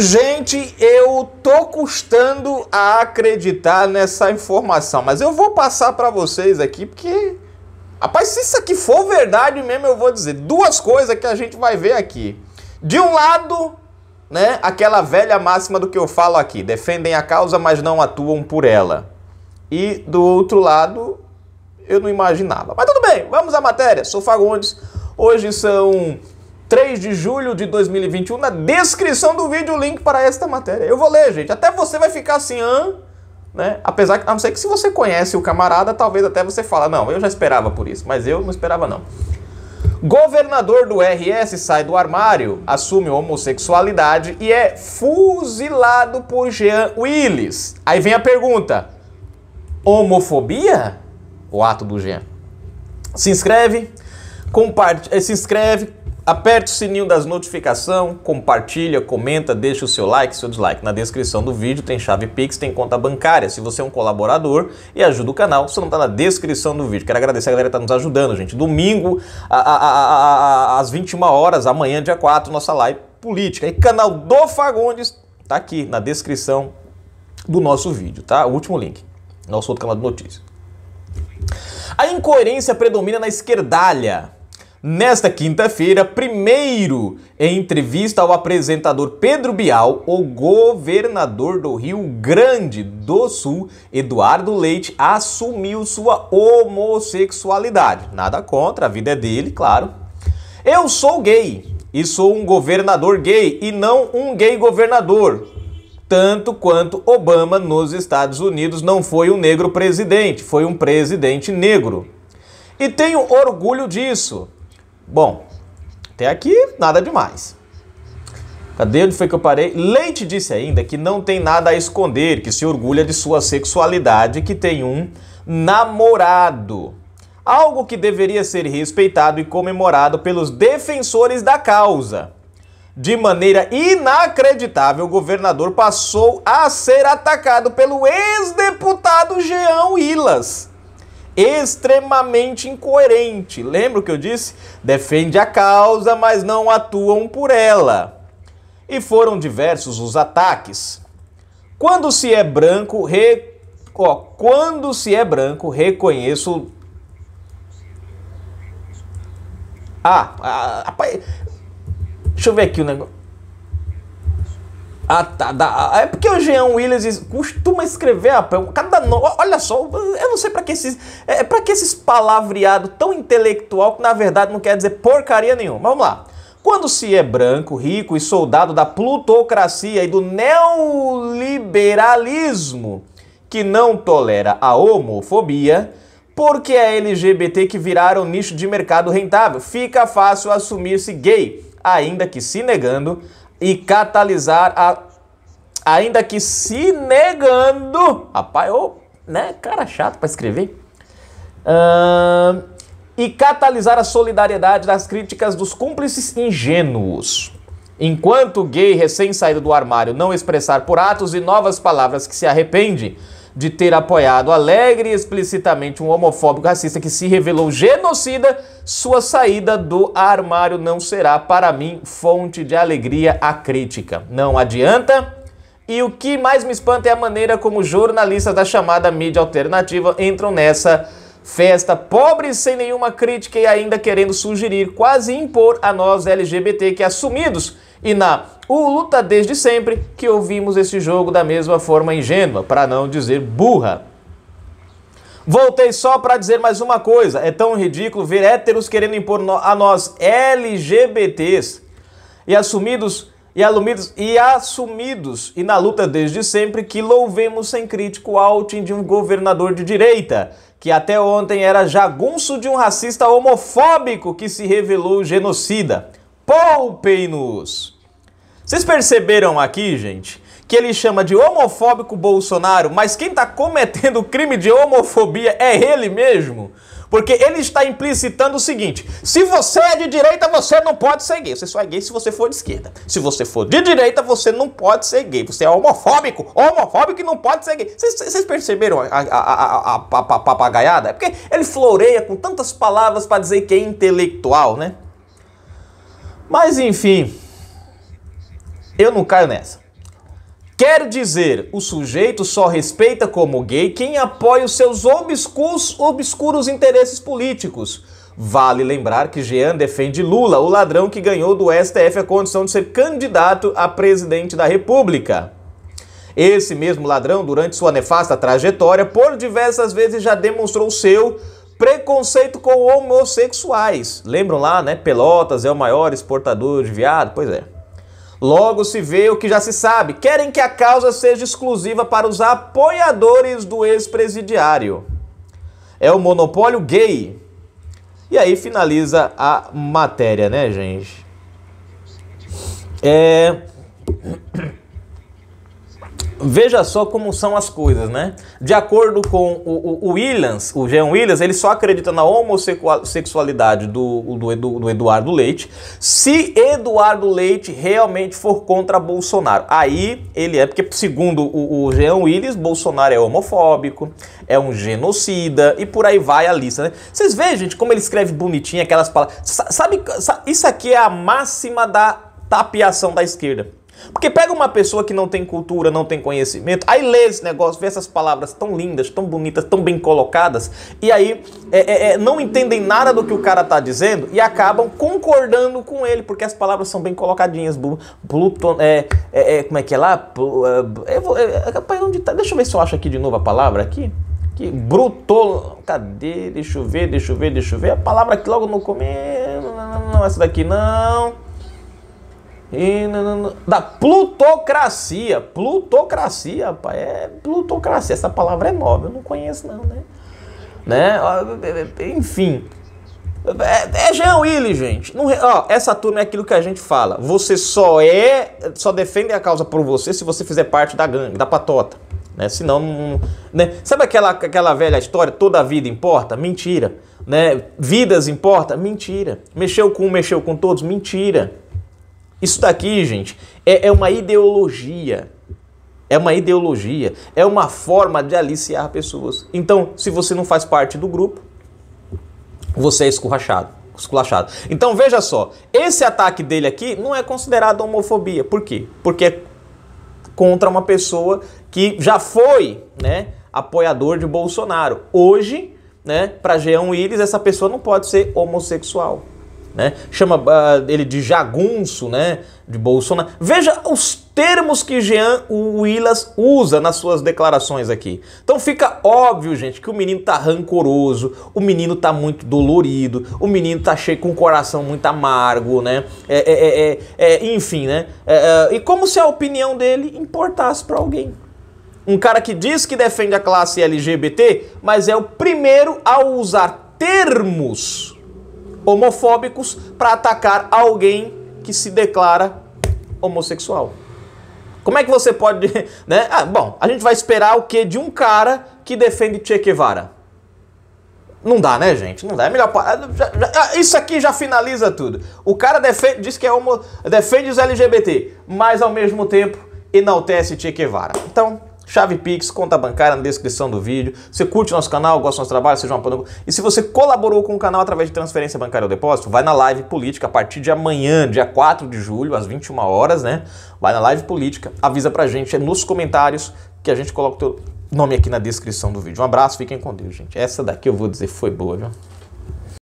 Gente, eu tô custando a acreditar nessa informação, mas eu vou passar para vocês aqui porque rapaz, se isso aqui for verdade mesmo, eu vou dizer duas coisas que a gente vai ver aqui. De um lado, né, aquela velha máxima do que eu falo aqui, defendem a causa, mas não atuam por ela. E do outro lado, eu não imaginava. Mas tudo bem, vamos à matéria. Sou Fagundes. Hoje são 3 de julho de 2021, na descrição do vídeo o link para esta matéria. Eu vou ler, gente. Até você vai ficar assim, hã? Né? Apesar que, a não ser que se você conhece o camarada, talvez até você fala, não, eu já esperava por isso, mas eu não esperava não. Governador do RS sai do armário, assume homossexualidade e é fuzilado por Jean Willis. Aí vem a pergunta: homofobia? O ato do Jean. Se inscreve, compartilha, eh, se inscreve, Aperte o sininho das notificações, compartilha, comenta, deixa o seu like, seu dislike. Na descrição do vídeo tem chave Pix, tem conta bancária. Se você é um colaborador e ajuda o canal, você não está na descrição do vídeo. Quero agradecer a galera que está nos ajudando, gente. Domingo, a, a, a, às 21 horas, amanhã, dia 4, nossa live política. E canal do Fagundes tá aqui na descrição do nosso vídeo, tá? O último link, nosso outro canal de notícias. A incoerência predomina na esquerdalha Nesta quinta-feira, primeiro, em entrevista ao apresentador Pedro Bial, o governador do Rio Grande do Sul, Eduardo Leite, assumiu sua homossexualidade. Nada contra, a vida é dele, claro. Eu sou gay e sou um governador gay e não um gay governador. Tanto quanto Obama nos Estados Unidos não foi um negro presidente, foi um presidente negro. E tenho orgulho disso. Bom, até aqui nada demais. Cadê onde foi que eu parei? Leite disse ainda que não tem nada a esconder, que se orgulha de sua sexualidade, que tem um namorado. Algo que deveria ser respeitado e comemorado pelos defensores da causa. De maneira inacreditável, o governador passou a ser atacado pelo ex-deputado Jean Willas extremamente incoerente. Lembra o que eu disse? Defende a causa, mas não atuam por ela. E foram diversos os ataques. Quando se é branco, re... Oh, quando se é branco, reconheço. Ah, ah, ah, deixa eu ver aqui o negócio. Ah, tá, tá. É porque o Jean Williams costuma escrever cada no... Olha só, eu não sei para que esses é, é para que esses palavreado tão intelectual que na verdade não quer dizer porcaria nenhuma. Vamos lá. Quando se é branco, rico e soldado da plutocracia e do neoliberalismo que não tolera a homofobia, porque é LGBT que viraram nicho de mercado rentável, fica fácil assumir-se gay, ainda que se negando e catalisar a ainda que se negando, rapaz, ô, né, cara chato para escrever. Uh, e catalisar a solidariedade das críticas dos cúmplices ingênuos. Enquanto gay recém-saído do armário não expressar por atos e novas palavras que se arrepende, de ter apoiado alegre e explicitamente um homofóbico racista que se revelou genocida, sua saída do armário não será, para mim, fonte de alegria à crítica. Não adianta. E o que mais me espanta é a maneira como jornalistas da chamada mídia alternativa entram nessa festa pobre sem nenhuma crítica e ainda querendo sugerir, quase impor a nós LGBT que assumidos e na Luta Desde Sempre que ouvimos esse jogo da mesma forma ingênua, para não dizer burra. Voltei só para dizer mais uma coisa: é tão ridículo ver héteros querendo impor a nós LGBTs e assumidos e alumidos e assumidos e na luta desde sempre que louvemos sem crítico o outing de um governador de direita, que até ontem era jagunço de um racista homofóbico que se revelou genocida. Poupem-nos! Vocês perceberam aqui, gente, que ele chama de homofóbico Bolsonaro, mas quem está cometendo o crime de homofobia é ele mesmo? Porque ele está implicitando o seguinte: se você é de direita, você não pode ser gay. Você só é gay se você for de esquerda. Se você for de direita, você não pode ser gay. Você é homofóbico. Homofóbico e não pode ser gay. Vocês perceberam a, a, a, a papagaiada? É porque ele floreia com tantas palavras para dizer que é intelectual, né? Mas enfim, eu não caio nessa. Quer dizer, o sujeito só respeita como gay quem apoia os seus obscuros, obscuros interesses políticos. Vale lembrar que Jean defende Lula, o ladrão que ganhou do STF a condição de ser candidato a presidente da República. Esse mesmo ladrão, durante sua nefasta trajetória, por diversas vezes já demonstrou seu Preconceito com homossexuais. Lembram lá, né? Pelotas é o maior exportador de viado? Pois é. Logo se vê o que já se sabe. Querem que a causa seja exclusiva para os apoiadores do ex-presidiário. É o monopólio gay. E aí finaliza a matéria, né, gente? É veja só como são as coisas, né? De acordo com o, o, Williams, o Jean Williams, ele só acredita na homossexualidade do, do, do, Eduardo Leite se Eduardo Leite realmente for contra Bolsonaro. Aí ele é, porque segundo o, o Jean Williams, Bolsonaro é homofóbico, é um genocida e por aí vai a lista, né? Vocês veem, gente, como ele escreve bonitinho aquelas palavras. Sabe, sabe isso aqui é a máxima da tapiação da esquerda. Porque pega uma pessoa que não tem cultura, não tem conhecimento, aí lê esse negócio, vê essas palavras tão lindas, tão bonitas, tão bem colocadas, e aí é, é, é não entendem nada do que o cara tá dizendo e acabam concordando com ele, porque as palavras são bem colocadinhas. Pluton, é, é, é, como é que é lá? É, onde tá? Deixa eu ver se eu acho aqui de novo a palavra aqui. Que brutol. Cadê? Deixa eu ver, deixa eu ver, deixa eu ver. A palavra que logo no começo. Não, essa daqui não da plutocracia. Plutocracia, rapaz, é plutocracia. Essa palavra é nova, eu não conheço não, né? né? Enfim. É, é Jean Willy, gente. Não, ó, essa turma é aquilo que a gente fala. Você só é, só defende a causa por você se você fizer parte da gangue, da patota. Né? Senão, né? Sabe aquela, aquela velha história, toda vida importa? Mentira. Né? Vidas importa? Mentira. Mexeu com um, mexeu com todos? Mentira. Isso daqui, gente, é, é uma ideologia. É uma ideologia, é uma forma de aliciar pessoas. Então, se você não faz parte do grupo, você é escorrachado, esculachado. Então, veja só, esse ataque dele aqui não é considerado homofobia. Por quê? Porque é contra uma pessoa que já foi, né, apoiador de Bolsonaro. Hoje, né, para Jean Willis, essa pessoa não pode ser homossexual né? Chama uh, ele de jagunço, né? De Bolsonaro. Veja os termos que Jean Willas usa nas suas declarações aqui. Então fica óbvio, gente, que o menino tá rancoroso, o menino tá muito dolorido, o menino tá cheio com o coração muito amargo, né? É, é, é, é, é enfim, né? É, e como se a opinião dele importasse para alguém um cara que diz que defende a classe LGBT, mas é o primeiro a usar termos homofóbicos para atacar alguém que se declara homossexual. Como é que você pode, né? Ah, bom, a gente vai esperar o que de um cara que defende Che Guevara? Não dá, né, gente? Não dá. É melhor parar. Ah, ah, isso aqui já finaliza tudo. O cara defende, diz que é homo, defende os LGBT, mas ao mesmo tempo enaltece Che Guevara. Então, chave Pix, conta bancária na descrição do vídeo. Você curte nosso canal, gosta do nosso trabalho, seja uma pano... E se você colaborou com o canal através de transferência bancária ou depósito, vai na live política a partir de amanhã, dia 4 de julho, às 21 horas, né? Vai na live política, avisa pra gente, é nos comentários que a gente coloca o teu nome aqui na descrição do vídeo. Um abraço, fiquem com Deus, gente. Essa daqui eu vou dizer foi boa, viu?